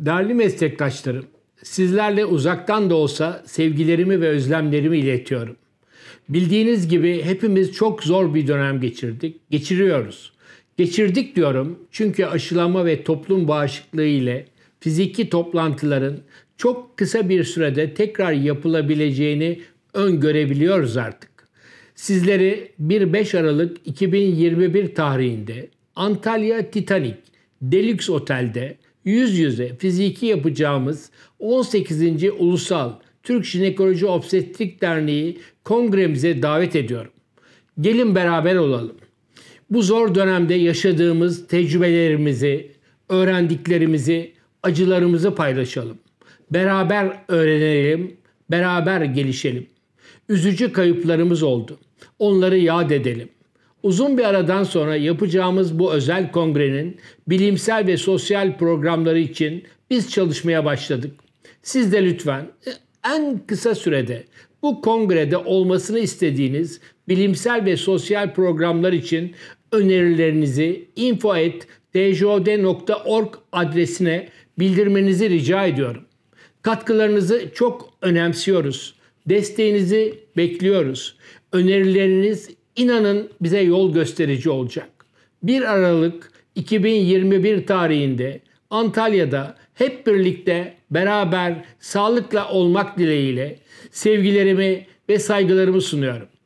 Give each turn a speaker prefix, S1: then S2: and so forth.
S1: Değerli meslektaşlarım, sizlerle uzaktan da olsa sevgilerimi ve özlemlerimi iletiyorum. Bildiğiniz gibi hepimiz çok zor bir dönem geçirdik, geçiriyoruz. Geçirdik diyorum çünkü aşılama ve toplum bağışıklığı ile fiziki toplantıların çok kısa bir sürede tekrar yapılabileceğini öngörebiliyoruz artık. Sizleri 1-5 Aralık 2021 tarihinde Antalya Titanic Deluxe Otel'de yüz yüze fiziki yapacağımız 18. Ulusal Türk Jinekoloji Obstetrik Derneği kongremize davet ediyorum. Gelin beraber olalım. Bu zor dönemde yaşadığımız tecrübelerimizi, öğrendiklerimizi, acılarımızı paylaşalım. Beraber öğrenelim, beraber gelişelim. Üzücü kayıplarımız oldu. Onları yad edelim. Uzun bir aradan sonra yapacağımız bu özel kongrenin bilimsel ve sosyal programları için biz çalışmaya başladık. Siz de lütfen e, en kısa sürede bu kongrede olmasını istediğiniz bilimsel ve sosyal programlar için önerilerinizi info@tjod.org adresine bildirmenizi rica ediyorum. Katkılarınızı çok önemsiyoruz. Desteğinizi bekliyoruz. Önerileriniz inanın bize yol gösterici olacak. 1 Aralık 2021 tarihinde Antalya'da hep birlikte beraber sağlıkla olmak dileğiyle sevgilerimi ve saygılarımı sunuyorum.